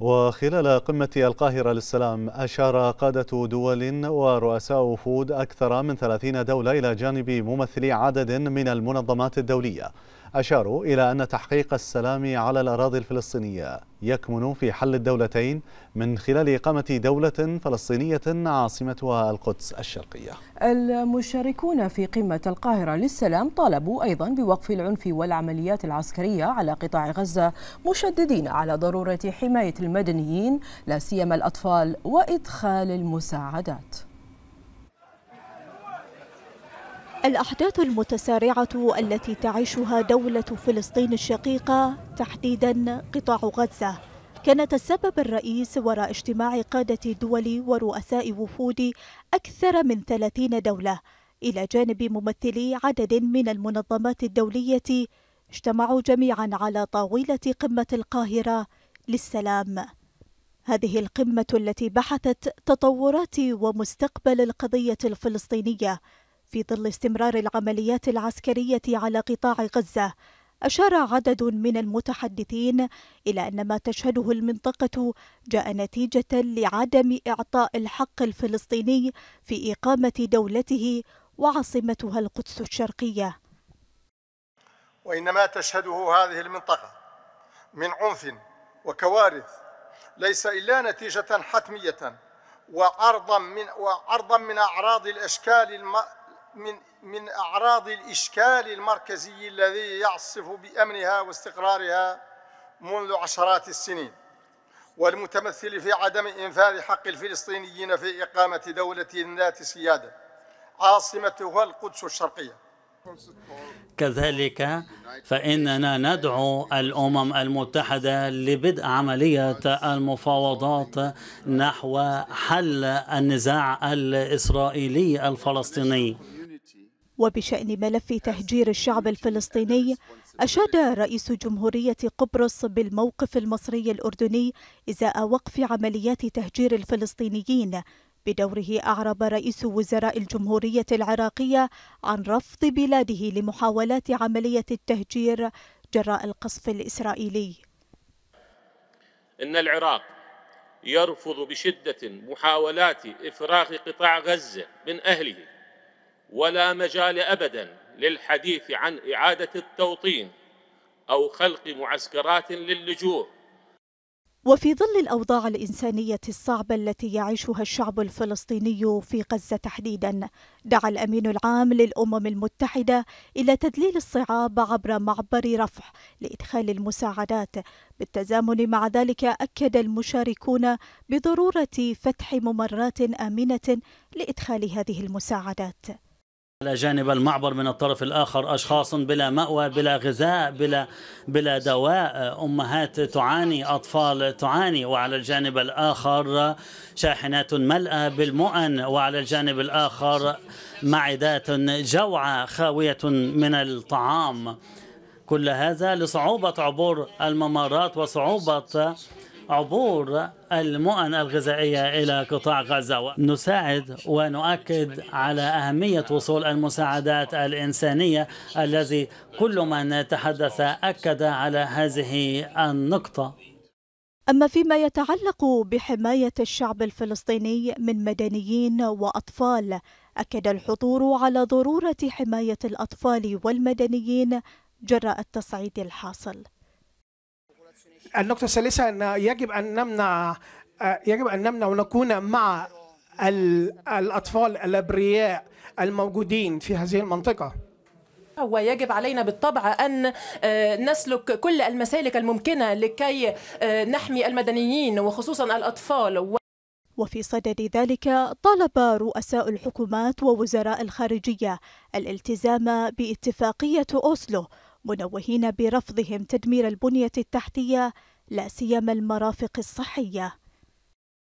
وخلال قمة القاهرة للسلام أشار قادة دول ورؤساء وفود أكثر من 30 دولة إلى جانب ممثلي عدد من المنظمات الدولية أشاروا إلى أن تحقيق السلام على الأراضي الفلسطينية يكمن في حل الدولتين من خلال إقامة دولة فلسطينية عاصمتها القدس الشرقية المشاركون في قمة القاهرة للسلام طالبوا أيضا بوقف العنف والعمليات العسكرية على قطاع غزة مشددين على ضرورة حماية المدنيين لا سيما الأطفال وإدخال المساعدات الأحداث المتسارعة التي تعيشها دولة فلسطين الشقيقة تحديدا قطاع غزة كانت السبب الرئيس وراء اجتماع قادة دول ورؤساء وفود أكثر من 30 دولة إلى جانب ممثلي عدد من المنظمات الدولية اجتمعوا جميعا على طاولة قمة القاهرة للسلام هذه القمة التي بحثت تطورات ومستقبل القضية الفلسطينية في ظل استمرار العمليات العسكرية على قطاع غزة أشار عدد من المتحدثين إلى أن ما تشهده المنطقة جاء نتيجة لعدم إعطاء الحق الفلسطيني في إقامة دولته وعاصمتها القدس الشرقية وإنما تشهده هذه المنطقة من عنف وكوارث ليس إلا نتيجة حتمية وعرضا من وعرضا من أعراض الأشكال من من أعراض الإشكال المركزي الذي يعصف بأمنها واستقرارها منذ عشرات السنين والمتمثل في عدم إنفاذ حق الفلسطينيين في إقامة دولة ذات سيادة عاصمتها القدس الشرقية كذلك فإننا ندعو الأمم المتحدة لبدء عملية المفاوضات نحو حل النزاع الإسرائيلي الفلسطيني وبشأن ملف تهجير الشعب الفلسطيني أشاد رئيس جمهورية قبرص بالموقف المصري الأردني إزاء وقف عمليات تهجير الفلسطينيين بدوره أعرب رئيس وزراء الجمهورية العراقية عن رفض بلاده لمحاولات عملية التهجير جراء القصف الإسرائيلي إن العراق يرفض بشدة محاولات إفراغ قطاع غزة من أهله ولا مجال أبدا للحديث عن إعادة التوطين أو خلق معسكرات للجوء وفي ظل الأوضاع الإنسانية الصعبة التي يعيشها الشعب الفلسطيني في غزة تحديدا دعا الأمين العام للأمم المتحدة إلى تدليل الصعاب عبر معبر رفح لإدخال المساعدات بالتزامن مع ذلك أكد المشاركون بضرورة فتح ممرات آمنة لإدخال هذه المساعدات على جانب المعبر من الطرف الآخر أشخاص بلا مأوى بلا غذاء بلا, بلا دواء أمهات تعاني أطفال تعاني وعلى الجانب الآخر شاحنات ملأة بالمؤن وعلى الجانب الآخر معدات جوعة خاوية من الطعام كل هذا لصعوبة عبور الممرات وصعوبة عبور المؤن الغذائية إلى قطاع غزة نساعد ونؤكد على أهمية وصول المساعدات الإنسانية الذي كل من تحدث أكد على هذه النقطة أما فيما يتعلق بحماية الشعب الفلسطيني من مدنيين وأطفال أكد الحضور على ضرورة حماية الأطفال والمدنيين جراء التصعيد الحاصل النقطة الثالثة أن يجب أن نمنع آه، يجب أن نمنع ونكون مع الأطفال الأبرياء الموجودين في هذه المنطقة ويجب علينا بالطبع أن آه، نسلك كل المسالك الممكنة لكي آه، نحمي المدنيين وخصوصا الأطفال وفي صدد ذلك طلب رؤساء الحكومات ووزراء الخارجية الالتزام باتفاقية أوسلو منوهين برفضهم تدمير البنية التحتية لا سيما المرافق الصحية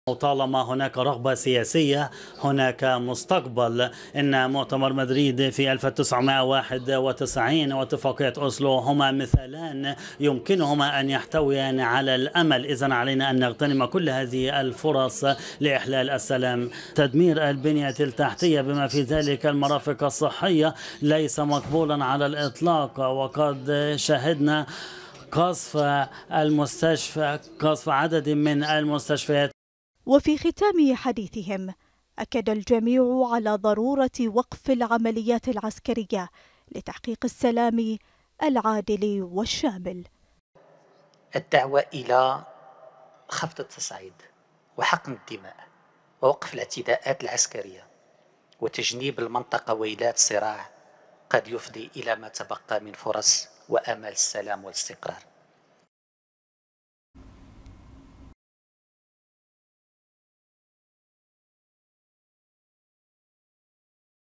وطالما هناك رغبة سياسية هناك مستقبل إن مؤتمر مدريد في 1991 واتفاقية أوسلو هما مثالان يمكنهما أن يحتويان على الأمل إذا علينا أن نغتنم كل هذه الفرص لإحلال السلام تدمير البنية التحتية بما في ذلك المرافق الصحية ليس مقبولا على الإطلاق وقد شهدنا قصف المستشفى قصف عدد من المستشفيات وفي ختام حديثهم أكد الجميع على ضرورة وقف العمليات العسكرية لتحقيق السلام العادل والشامل. الدعوة إلى خفض التصعيد وحقن الدماء ووقف الاعتداءات العسكرية وتجنيب المنطقة ويلات صراع قد يفضي إلى ما تبقى من فرص وأمل السلام والاستقرار.